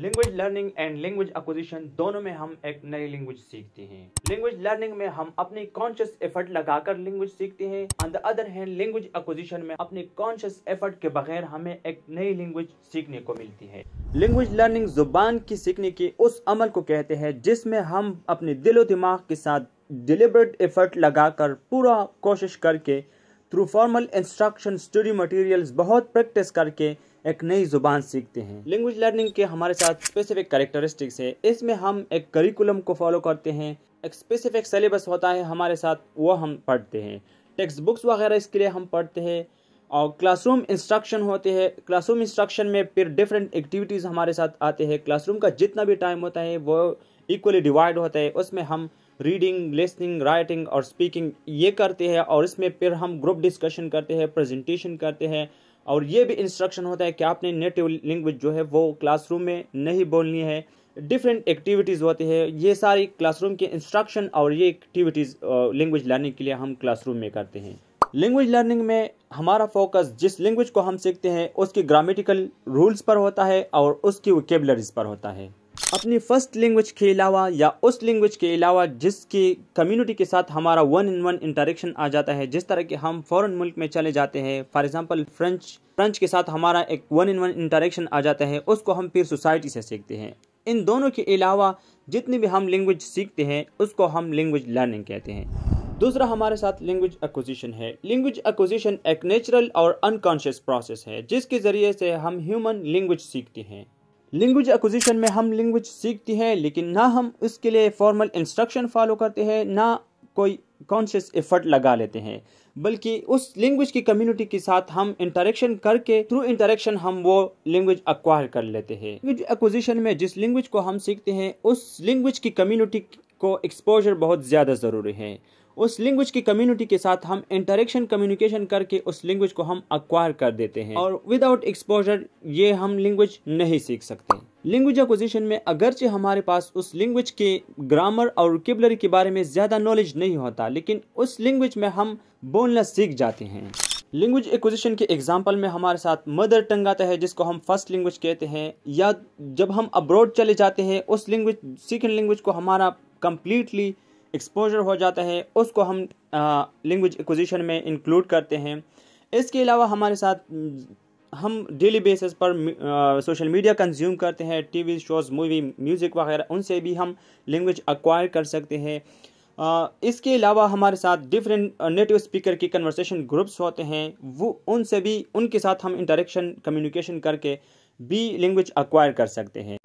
language learning and language acquisition दोनों में हम एक नई लैंग्वेज सीखते हैं लैंग्वेज लर्निंग में हम अपनी कॉन्शियस एफर्ट लगाकर लैंग्वेज सीखते हैं on the other hand language acquisition में अपने कॉन्शियस एफर्ट के बगैर हमें एक नई लैंग्वेज सीखने को मिलती है लैंग्वेज लर्निंग जुबान की सीखने के उस अमल को कहते हैं जिसमें हम अपने दिलो दिमाग के साथ डिलिबरेट एफर्ट लगाकर पूरा कोशिश करके through formal instruction study materials बहुत प्रैक्टिस करके एक नई जुबान सीखते हैं लैंग्वेज लर्निंग के हमारे साथ स्पेसिफिक करेक्टरिस्टिक्स है इसमें हम एक करिकुलम को फॉलो करते हैं एक स्पेसिफिक सिलेबस होता है हमारे साथ वो हम पढ़ते हैं टेक्स्ट बुक्स वगैरह इसके लिए हम पढ़ते हैं और क्लासरूम इंस्ट्रक्शन होते हैं क्लासरूम इंस्ट्रक्शन में फिर डिफरेंट एक्टिविटीज़ हमारे साथ आते हैं क्लासरूम का जितना भी टाइम होता है वो इक्वली डिवाइड होता है उसमें हम रीडिंग लिसनिंग राइटिंग और स्पीकिंग ये करते हैं और इसमें फिर हम ग्रुप डिस्कशन करते हैं प्रेजेंटेशन करते हैं और ये भी इंस्ट्रक्शन होता है कि आपने नेटिव लैंग्वेज जो है वो क्लासरूम में नहीं बोलनी है डिफरेंट एक्टिविटीज़ होती है ये सारी क्लासरूम के इंस्ट्रक्शन और ये एक्टिविटीज़ लैंग्वेज लर्निंग के लिए हम क्लासरूम में करते हैं लैंग्वेज लर्निंग में हमारा फोकस जिस लैंग्वेज को हम सीखते हैं उसकी ग्रामेटिकल रूल्स पर होता है और उसकी वकेबलरीज पर होता है अपनी फर्स्ट लैंग्वेज के अलावा या उस लैंग्वेज के अलावा जिसकी कम्युनिटी के साथ हमारा वन इन वन इंटरेक्शन आ जाता है जिस तरह के हम फॉरेन मुल्क में चले जाते हैं फॉर एग्जांपल फ्रेंच फ्रेंच के साथ हमारा एक वन इन वन इंटरेक्शन आ जाता है उसको हम फिर सोसाइटी से सीखते हैं इन दोनों के अलावा जितनी भी हम लैंग्वेज सीखते हैं उसको हम लैंग्वेज लर्निंग कहते हैं दूसरा हमारे साथ लैंग्वेज एक्विजिशन है लैंग्वेज एक्विजिशन एक नेचुरल और अनकॉन्शियस प्रोसेस है जिसके ज़रिए से हम ह्यूमन लैंग्वेज सीखते हैं लैंग्वेज एक्विजिशन में हम लैंग्वेज सीखते हैं लेकिन ना हम उसके लिए फॉर्मल इंस्ट्रक्शन फॉलो करते हैं ना कोई कॉन्शियस एफर्ट लगा लेते हैं बल्कि उस लैंग्वेज की कम्युनिटी के साथ हम इंटरेक्शन करके थ्रू इंटरेक्शन हम वो लैंग्वेज अक्वायर कर लेते हैं लैंग्वेज एक्विजिशन में जिस लैंग्वेज को हम सीखते हैं उस लैंग्वेज की कम्युनिटी को एक्सपोजर बहुत ज़्यादा ज़रूरी है उस लैंग्वेज की कम्युनिटी के साथ हम इंटरेक्शन कम्युनिकेशन करके उस लैंग्वेज को हम अक्वायर कर देते हैं और विदाउट एक्सपोजर ये हम लैंग्वेज नहीं सीख सकते लैंग्वेज अपोजिशन में अगरचे हमारे पास उस लैंग्वेज के ग्रामर और किबलरी के बारे में ज़्यादा नॉलेज नहीं होता लेकिन उस लैंग्वेज में हम बोलना सीख जाते हैं लैंग्वेज एक्विजिशन के एग्जाम्पल में हमारे साथ मदर टंग आता है जिसको हम फर्स्ट लैंग्वेज कहते हैं या जब हम अब्रॉड चले जाते हैं उस लैंग्वेज सेकेंड लैंग्वेज को हमारा कम्प्लीटली एक्सपोजर हो जाता है उसको हम लैंग्वेज एक्विजिशन में इंक्लूड करते हैं इसके अलावा हमारे साथ हम डेली बेसिस पर सोशल मीडिया कंज्यूम करते हैं टीवी शोज़ मूवी म्यूज़िक वगैरह उनसे भी हम लैंग्वेज अक्वायर कर सकते हैं इसके अलावा हमारे साथ डिफरेंट नेटिव स्पीकर के कन्वर्सेशन ग्रुप्स होते हैं वो उनसे भी उनके साथ हम इंटरेक्शन कम्युनिकेशन करके भी लैंग्वेज अक्वायर कर सकते हैं